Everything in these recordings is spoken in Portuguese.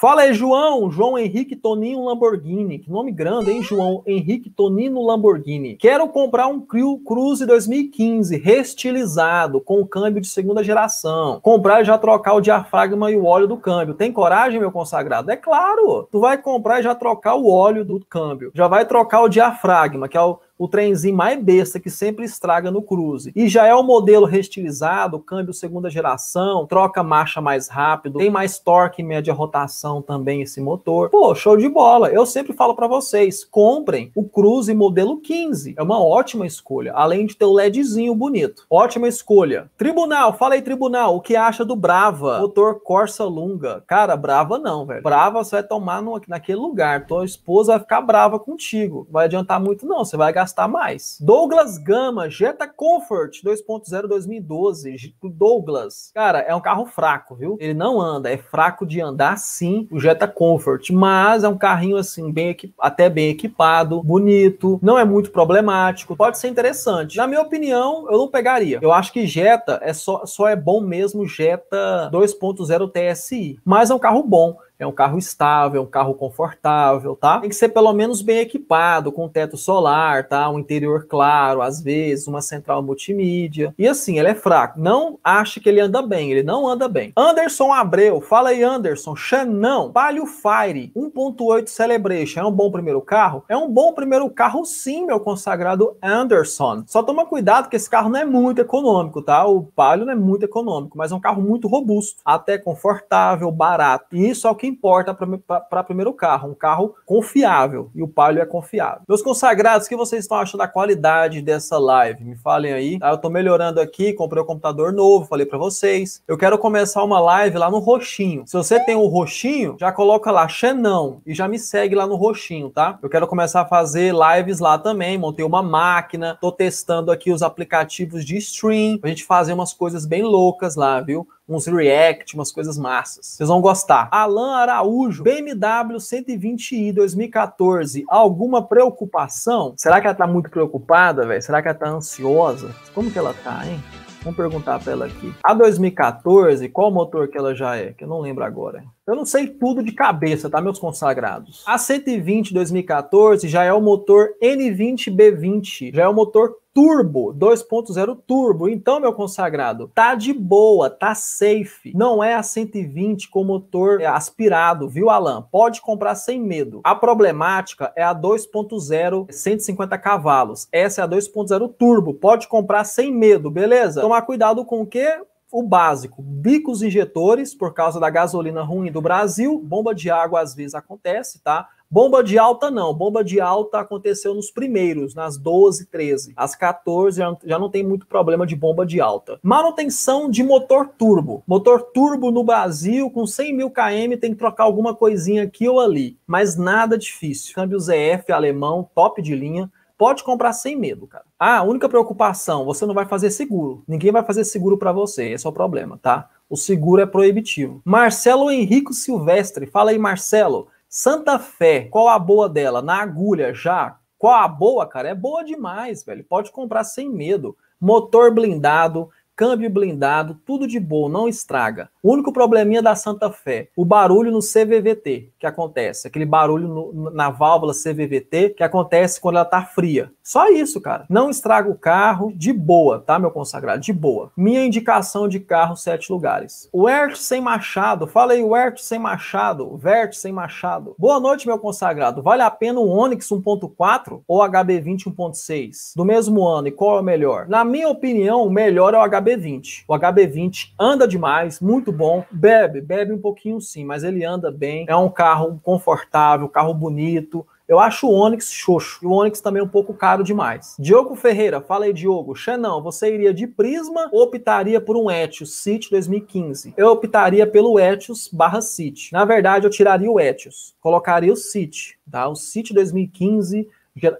Fala aí, João! João Henrique Toninho Lamborghini. Que nome grande, hein, João Henrique Tonino Lamborghini. Quero comprar um Cruze 2015, restilizado, com câmbio de segunda geração. Comprar e já trocar o diafragma e o óleo do câmbio. Tem coragem, meu consagrado? É claro! Tu vai comprar e já trocar o óleo do câmbio. Já vai trocar o diafragma, que é o o trenzinho mais besta que sempre estraga no cruze. E já é o modelo restilizado, câmbio segunda geração, troca marcha mais rápido, tem mais torque em média rotação também esse motor. Pô, show de bola. Eu sempre falo para vocês, comprem o Cruze modelo 15. É uma ótima escolha, além de ter o LEDzinho bonito. Ótima escolha. Tribunal, fala aí tribunal, o que acha do Brava? Motor Corsa Lunga. Cara, Brava não, velho. Brava você vai tomar no, naquele lugar. Tua esposa vai ficar brava contigo. Não vai adiantar muito não, você vai gastar gastar mais. Douglas Gama, Jetta Comfort 2.0 2012. Douglas, cara, é um carro fraco, viu? Ele não anda, é fraco de andar sim, o Jetta Comfort, mas é um carrinho assim, bem até bem equipado, bonito, não é muito problemático, pode ser interessante. Na minha opinião, eu não pegaria. Eu acho que Jetta é só, só é bom mesmo Jetta 2.0 TSI, mas é um carro bom. É um carro estável, é um carro confortável, tá? Tem que ser pelo menos bem equipado, com teto solar, tá? Um interior claro, às vezes, uma central multimídia. E assim, ele é fraco. Não ache que ele anda bem, ele não anda bem. Anderson Abreu, fala aí, Anderson. Xanão, Palio Fire, 1.8 Celebration, é um bom primeiro carro? É um bom primeiro carro sim, meu consagrado Anderson. Só toma cuidado que esse carro não é muito econômico, tá? O Palio não é muito econômico, mas é um carro muito robusto, até confortável, barato. E isso é o que importa para primeiro carro, um carro confiável, e o Palio é confiável. Meus consagrados, o que vocês estão achando da qualidade dessa live? Me falem aí. Ah, eu estou melhorando aqui, comprei um computador novo, falei para vocês. Eu quero começar uma live lá no roxinho. Se você tem o um roxinho, já coloca lá Xenão e já me segue lá no roxinho, tá? Eu quero começar a fazer lives lá também, montei uma máquina, tô testando aqui os aplicativos de stream, a gente fazer umas coisas bem loucas lá, viu? uns react, umas coisas massas. Vocês vão gostar. Alan Araújo, BMW 120i 2014, alguma preocupação? Será que ela tá muito preocupada, velho? Será que ela tá ansiosa? Como que ela tá, hein? Vamos perguntar para ela aqui. A 2014, qual motor que ela já é? Que eu não lembro agora. Eu não sei tudo de cabeça, tá, meus consagrados? A 120 2014 já é o motor N20B20, já é o motor turbo, 2.0 turbo. Então, meu consagrado, tá de boa, tá safe. Não é a 120 com motor é, aspirado, viu, Alan? Pode comprar sem medo. A problemática é a 2.0 150 cavalos. Essa é a 2.0 turbo. Pode comprar sem medo, beleza? Tomar cuidado com o quê? o básico, bicos injetores, por causa da gasolina ruim do Brasil, bomba de água às vezes acontece, tá? Bomba de alta não, bomba de alta aconteceu nos primeiros, nas 12, 13. As 14 já não tem muito problema de bomba de alta. Manutenção de motor turbo. Motor turbo no Brasil, com 100 mil km, tem que trocar alguma coisinha aqui ou ali, mas nada difícil. Câmbio ZF alemão, top de linha Pode comprar sem medo, cara. Ah, a única preocupação, você não vai fazer seguro. Ninguém vai fazer seguro para você, esse é o problema, tá? O seguro é proibitivo. Marcelo Henrico Silvestre, fala aí, Marcelo. Santa Fé, qual a boa dela? Na agulha já? Qual a boa, cara? É boa demais, velho. Pode comprar sem medo. Motor blindado, câmbio blindado, tudo de boa, não estraga. O único probleminha da Santa Fé, o barulho no CVVT que acontece, aquele barulho no, na válvula CVVT que acontece quando ela tá fria. Só isso, cara. Não estraga o carro, de boa, tá, meu consagrado? De boa. Minha indicação de carro sete lugares. O Ert sem Machado, fala aí, o Ert sem Machado, Vert sem Machado. Boa noite, meu consagrado. Vale a pena o Onix 1.4 ou HB20 1.6 do mesmo ano e qual é o melhor? Na minha opinião, o melhor é o HB HB20. O HB20 anda demais, muito bom. Bebe, bebe um pouquinho sim, mas ele anda bem. É um carro confortável, carro bonito. Eu acho o Onix xoxo e o Onix também um pouco caro demais. Diogo Ferreira, fala aí, Diogo. Xenão, você iria de Prisma ou optaria por um Etios City 2015? Eu optaria pelo Etios barra City. Na verdade, eu tiraria o Etios, colocaria o City, tá? O City 2015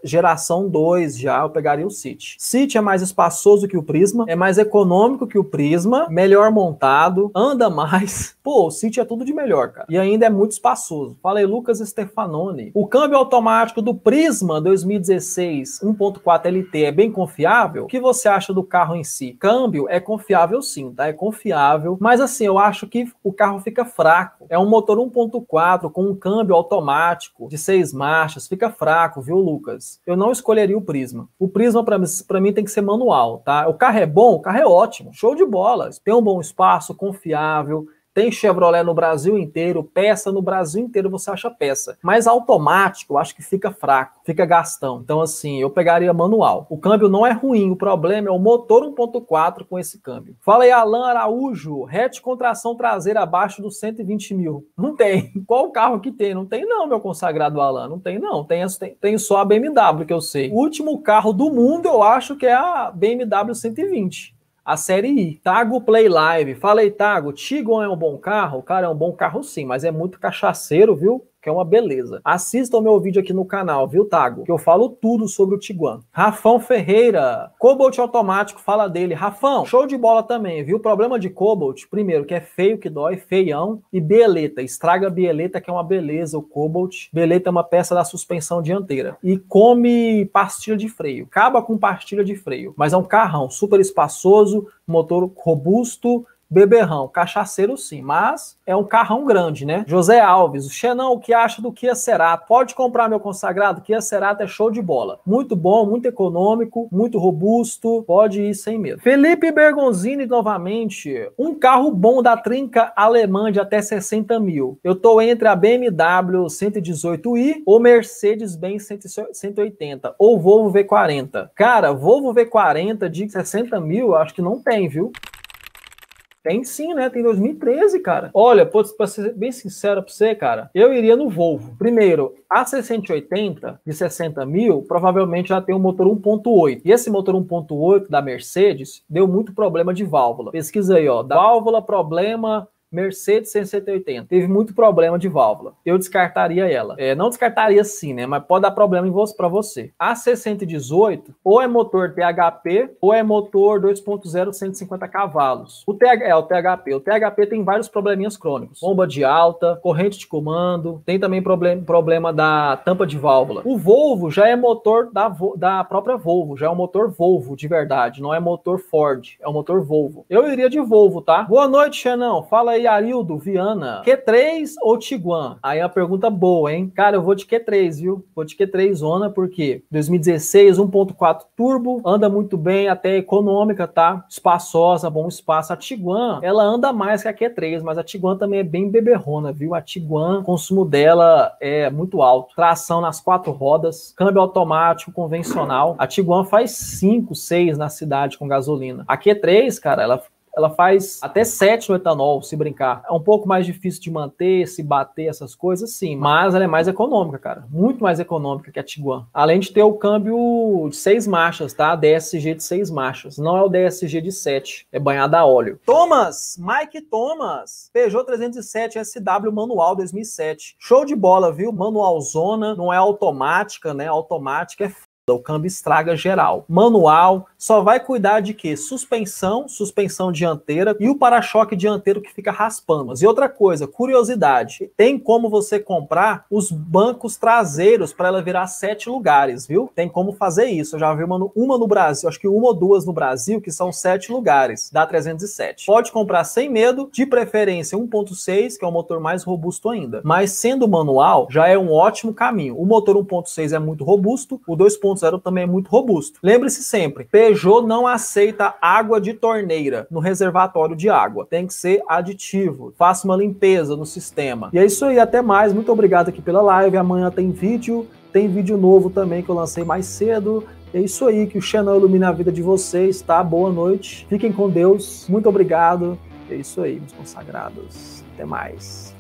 geração 2 já, eu pegaria o City. City é mais espaçoso que o Prisma, é mais econômico que o Prisma, melhor montado, anda mais. Pô, o City é tudo de melhor, cara. E ainda é muito espaçoso. Falei Lucas Stefanoni. O câmbio automático do Prisma 2016 1.4 LT é bem confiável? O que você acha do carro em si? Câmbio é confiável sim, tá? É confiável. Mas assim, eu acho que o carro fica fraco. É um motor 1.4 com um câmbio automático de seis marchas. Fica fraco, viu, Lucas? Eu não escolheria o Prisma. O Prisma, para mim, tem que ser manual, tá? O carro é bom, o carro é ótimo. Show de bola. Tem um bom espaço, confiável tem Chevrolet no Brasil inteiro, peça no Brasil inteiro você acha peça. Mas automático, acho que fica fraco, fica gastão. Então, assim, eu pegaria manual. O câmbio não é ruim, o problema é o motor 1.4 com esse câmbio. Fala aí, Alan Araújo, hatch contração traseira abaixo dos 120 mil. Não tem. Qual carro que tem? Não tem, não, meu consagrado Alan. Não tem, não. Tem, tem, tem só a BMW que eu sei. O último carro do mundo, eu acho que é a BMW 120 a Série I. Tago Play Live. Falei, Tago, Tigon é um bom carro? Cara, é um bom carro sim, mas é muito cachaceiro, viu? que é uma beleza. Assista o meu vídeo aqui no canal, viu, Tago? Que eu falo tudo sobre o Tiguan. Rafão Ferreira, Cobalt Automático, fala dele. Rafão, show de bola também, viu? O problema de Cobalt, primeiro, que é feio que dói, feião, e Bieleta, estraga a Bieleta, que é uma beleza, o Cobalt. Bieleta é uma peça da suspensão dianteira. E come pastilha de freio, acaba com pastilha de freio, mas é um carrão super espaçoso, motor robusto, beberrão, cachaceiro sim, mas é um carrão grande, né? José Alves, o Xenão, o que acha do Kia Cerato? Pode comprar meu consagrado, Kia Cerato é show de bola. Muito bom, muito econômico, muito robusto, pode ir sem medo. Felipe Bergonzini, novamente, um carro bom da trinca alemã de até 60 mil. Eu tô entre a BMW 118i ou Mercedes-Benz 180 ou Volvo V40. Cara, Volvo V40 de 60 mil, acho que não tem, viu? Tem sim, né? Tem 2013, cara. Olha, para pra ser bem sincero pra você, cara, eu iria no Volvo. Primeiro, a 680 de 60 mil, provavelmente já tem um motor 1.8. E esse motor 1.8 da Mercedes deu muito problema de válvula. Pesquisa aí, ó. Válvula, problema Mercedes 180 teve muito problema de válvula. Eu descartaria ela. É, não descartaria sim, né? Mas pode dar problema em você para você. A C118 ou é motor THP ou é motor 2.0 150 cavalos. O TH, é o THP. O THP tem vários probleminhas crônicos. Bomba de alta, corrente de comando, tem também problem, problema da tampa de válvula. O Volvo já é motor da, da própria Volvo, já é um motor Volvo de verdade, não é motor Ford, é um motor Volvo. Eu iria de Volvo, tá? Boa noite, Xenão. Fala aí Yarildo, Viana, Q3 ou Tiguan? Aí é a pergunta boa, hein? Cara, eu vou de Q3, viu? Vou de Q3 zona, porque 2016, 1.4 turbo, anda muito bem, até econômica, tá? Espaçosa, bom espaço. A Tiguan, ela anda mais que a Q3, mas a Tiguan também é bem beberrona, viu? A Tiguan, o consumo dela é muito alto. Tração nas quatro rodas, câmbio automático convencional. A Tiguan faz 5, 6 na cidade com gasolina. A Q3, cara, ela ela faz até 7 no etanol, se brincar. É um pouco mais difícil de manter, se bater, essas coisas, sim. Mas ela é mais econômica, cara. Muito mais econômica que a Tiguan. Além de ter o câmbio de 6 marchas, tá? DSG de 6 marchas. Não é o DSG de 7. É banhada a óleo. Thomas! Mike Thomas! Peugeot 307 SW manual 2007. Show de bola, viu? Manual zona. Não é automática, né? Automática é o câmbio estraga geral. Manual só vai cuidar de que suspensão, suspensão dianteira e o para-choque dianteiro que fica raspando. e outra coisa, curiosidade, tem como você comprar os bancos traseiros para ela virar sete lugares, viu? Tem como fazer isso. Eu já vi uma no, uma no Brasil, acho que uma ou duas no Brasil que são sete lugares, dá 307. Pode comprar sem medo, de preferência 1.6, que é o motor mais robusto ainda. Mas sendo manual, já é um ótimo caminho. O motor 1.6 é muito robusto, o 2. 2.0 também é muito robusto. Lembre-se sempre, Peugeot não aceita água de torneira no reservatório de água. Tem que ser aditivo. Faça uma limpeza no sistema. E é isso aí, até mais. Muito obrigado aqui pela live. Amanhã tem vídeo, tem vídeo novo também que eu lancei mais cedo. É isso aí, que o Xenão ilumine a vida de vocês, tá? Boa noite. Fiquem com Deus. Muito obrigado. É isso aí, meus consagrados. Até mais.